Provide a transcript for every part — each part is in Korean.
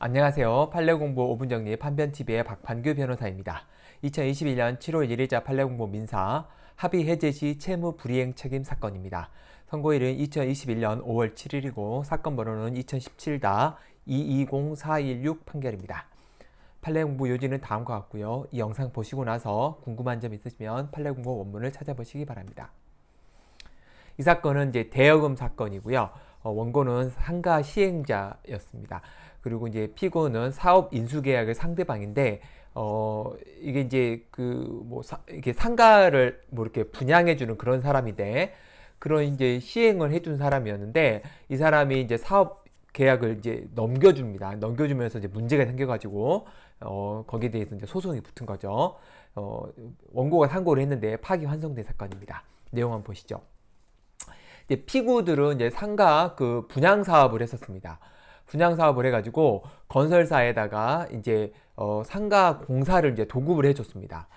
안녕하세요. 판례공부 5분 정리 판변TV의 박판규 변호사입니다. 2021년 7월 1일자 판례공부 민사 합의 해제 시 채무 불이행 책임 사건입니다. 선고일은 2021년 5월 7일이고 사건 번호는 2017-220416 판결입니다. 판례공부 요지는 다음과 같고요. 이 영상 보시고 나서 궁금한 점 있으시면 판례공부 원문을 찾아보시기 바랍니다. 이 사건은 이제 대여금 사건이고요. 어, 원고는 상가 시행자였습니다. 그리고 이제 피고는 사업 인수 계약의 상대방인데 어 이게 이제 그뭐 이게 상가를 뭐 이렇게 분양해 주는 그런 사람인데 그런 이제 시행을 해준 사람이었는데 이 사람이 이제 사업 계약을 이제 넘겨줍니다. 넘겨주면서 이제 문제가 생겨가지고 어 거기에 대해서 이제 소송이 붙은 거죠. 어 원고가 상고를 했는데 파기 환송된 사건입니다. 내용 한번 보시죠. 이제 피고들은 이제 상가 그 분양 사업을 했었습니다. 분양 사업을 해가지고 건설사에다가 이제 어, 상가 공사를 이제 도급을 해줬습니다.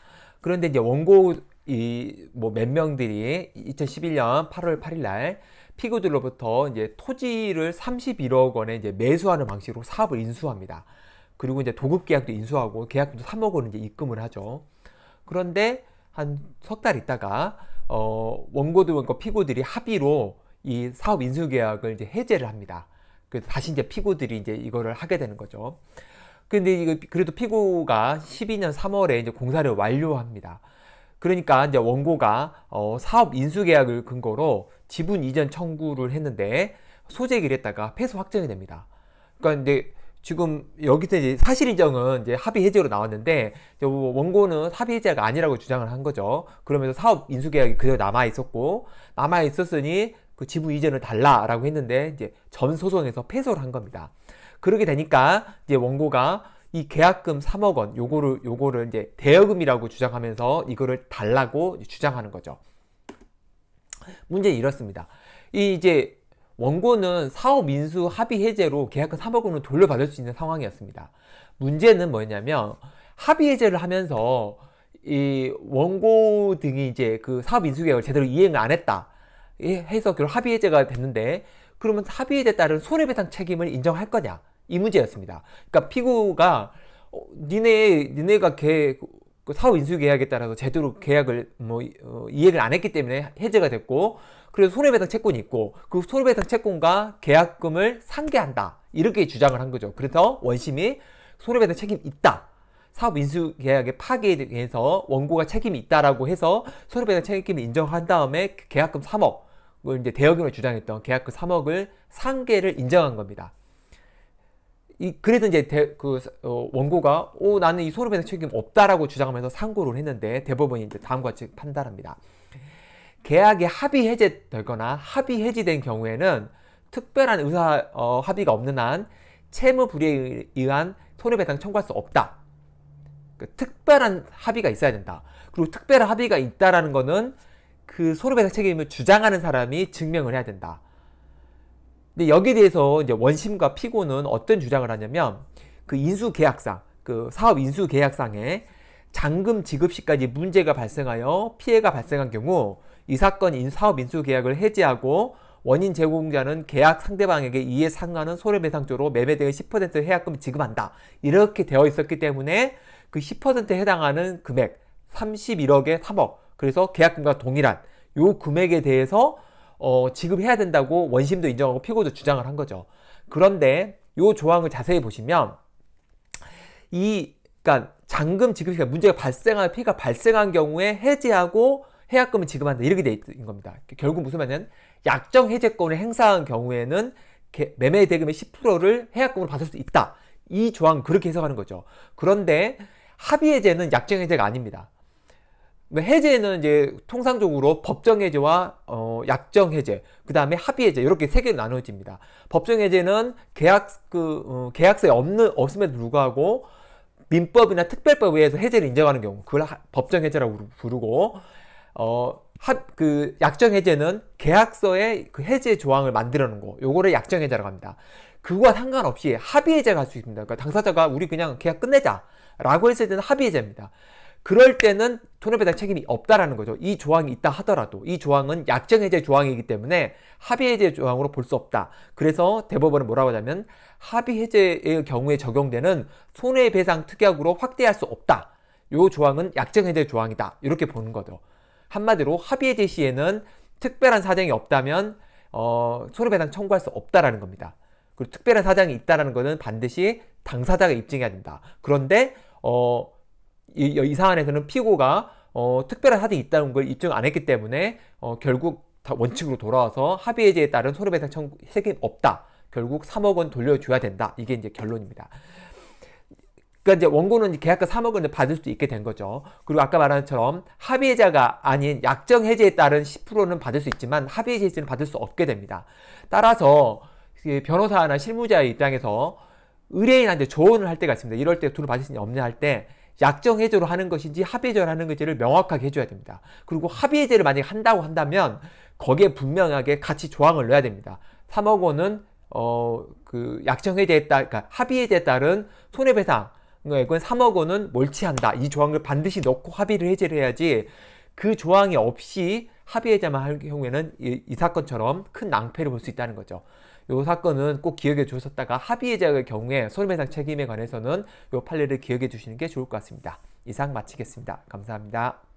그런데 이제 원고 이뭐몇 명들이 2011년 8월 8일 날 피고들로부터 이제 토지를 31억 원에 이제 매수하는 방식으로 사업을 인수합니다. 그리고 이제 도급 계약도 인수하고 계약금도 3억 원을 이제 입금을 하죠. 그런데 한 석 달 있다가 어 원고들과 피고들이 합의로 이 사업 인수 계약을 이제 해제를 합니다. 그 다시 이제 피고들이 이제 이거를 하게 되는 거죠. 근데 이거 그래도 피고가 12년 3월에 이제 공사를 완료합니다. 그러니까 이제 원고가 어, 사업 인수 계약을 근거로 지분 이전 청구를 했는데 소재기를 했다가 패소 확정이 됩니다. 그러니까 이제 지금 여기서 이제 사실 인정은 이제 합의 해제로 나왔는데 뭐 원고는 합의 해제가 아니라고 주장을 한 거죠. 그러면서 사업 인수 계약이 그대로 남아 있었고 남아 있었으니 그 지부 이전을 달라라고 했는데 이제 전 소송에서 패소를 한 겁니다. 그러게 되니까 이제 원고가 이 계약금 3억 원 요거를 요거를 이제 대여금이라고 주장하면서 이거를 달라고 주장하는 거죠. 문제는 이렇습니다. 이 이제 원고는 사업 인수 합의 해제로 계약금 3억 원을 돌려받을 수 있는 상황이었습니다. 문제는 뭐냐면 합의 해제를 하면서 이 원고 등이 이제 그 사업 인수계약을 제대로 이행을 안 했다. 해서 결국 합의해제가 됐는데 그러면 합의해제에 따른 손해배상 책임을 인정할 거냐 이 문제였습니다. 그러니까 피고가 어, 니네 니네가 걔 그 사후 인수 계약에 따라서 제대로 계약을 뭐 어, 이행을 안 했기 때문에 해제가 됐고 그래서 손해배상 채권이 있고 그 손해배상 채권과 계약금을 상계한다 이렇게 주장을 한 거죠. 그래서 원심이 손해배상 책임 있다. 사업 인수 계약의 파기에 대해서 원고가 책임이 있다라고 해서 손해배상 책임을 인정한 다음에 계약금 3억 뭐 이제 대여금을 주장했던 계약금 3억을 상계를 인정한 겁니다. 이, 그래서 이제 대, 그 어, 원고가 오 나는 이 손해배상 책임 없다라고 주장하면서 상고를 했는데 대법원이 이제 다음과 같이 판단합니다. 계약이 합의 해제되거나 합의 해지된 경우에는 특별한 의사 어, 합의가 없는 한 채무 불이에 의한 손해배상 청구할 수 없다. 그 특별한 합의가 있어야 된다. 그리고 특별한 합의가 있다라는 거는 그 소로배상 책임을 주장하는 사람이 증명을 해야 된다. 근데 여기에 대해서 이제 원심과 피고는 어떤 주장을 하냐면 그 인수 계약상, 그 사업 인수 계약상에 잔금 지급 시까지 문제가 발생하여 피해가 발생한 경우 이 사건 인 사업 인수 계약을 해지하고 원인 제공자는 계약 상대방에게 이에 상관는소해배상조로 매매 대의 10% 해약금 지급한다. 이렇게 되어 있었기 때문에 그 10%에 해당하는 금액 31억에 3억 그래서 계약금과 동일한 요 금액에 대해서 어, 지급해야 된다고 원심도 인정하고 피고도 주장을 한 거죠. 그런데 요 조항을 자세히 보시면 이 그러니까 잔금 지급시가 그러니까 문제가 발생한 피가 발생한 경우에 해지하고 해약금을 지급한다 이렇게 돼 있는 겁니다. 결국 무슨 말이냐면 약정 해제권을 행사한 경우에는 매매 대금의 10%를 해약금으로 받을 수 있다. 이 조항 그렇게 해석하는 거죠. 그런데 합의 해제는 약정 해제가 아닙니다. 뭐 해제는 이제 통상적으로 법정 해제와 어, 약정 해제, 그 다음에 합의 해제 이렇게 세개로 나눠집니다. 법정 해제는 계약 그 어, 계약서에 없는 없음에도 불구하고 민법이나 특별법에 의해서 해제를 인정하는 경우, 그걸 하, 법정 해제라고 부르고 어, 합, 그 약정 해제는 계약서에 그 해제 조항을 만들어 놓은 거, 요거를 약정 해제라고 합니다. 그와 상관없이 합의 해제가 할 수 있습니다. 그러니까 당사자가 우리 그냥 계약 끝내자라고 했을 때는 합의 해제입니다. 그럴 때는 손해배상 책임이 없다라는 거죠. 이 조항이 있다 하더라도 이 조항은 약정해제 조항이기 때문에 합의해제 조항으로 볼 수 없다. 그래서 대법원은 뭐라고 하냐면 합의해제의 경우에 적용되는 손해배상 특약으로 확대할 수 없다. 요 조항은 약정해제 조항이다. 이렇게 보는 거죠. 한마디로 합의해제 시에는 특별한 사정이 없다면 어, 손해배상 청구할 수 없다라는 겁니다. 그리고 특별한 사정이 있다라는 것은 반드시 당사자가 입증해야 된다. 그런데 어, 이, 이 사안에서는 피고가 어, 특별한 사정이 있다는 걸 입증 안 했기 때문에 어, 결국 다 원칙으로 돌아와서 합의해제에 따른 손해배상 청구 책임 없다. 결국 3억 원 돌려줘야 된다. 이게 이제 결론입니다. 그러니까 이제 원고는 계약금 3억 원을 받을 수도 있게 된 거죠. 그리고 아까 말한 것처럼 합의해자가 아닌 약정 해제에 따른 10%는 받을 수 있지만 합의해제 해제는 받을 수 없게 됩니다. 따라서 변호사나 실무자의 입장에서 의뢰인한테 조언을 할 때가 있습니다. 이럴 때 돈을 받을 수 없냐 할때 약정 해제로 하는 것인지 합의 해제로 하는 것인지를 명확하게 해줘야 됩니다. 그리고 합의 해제를 만약에 한다고 한다면 거기에 분명하게 같이 조항을 넣어야 됩니다. 3억 원은 어 그 약정 해제에 따 그러니까 합의 해제에 따른 손해배상 이건 3억 원은 멀치한다. 이 조항을 반드시 넣고 합의를 해제를 해야지 그 조항이 없이 합의해제만 할 경우에는 이, 이 사건처럼 큰 낭패를 볼 수 있다는 거죠. 이 사건은 꼭 기억해 주셨다가 합의해자의 경우에 손해배상 책임에 관해서는 이 판례를 기억해 주시는 게 좋을 것 같습니다. 이상 마치겠습니다. 감사합니다.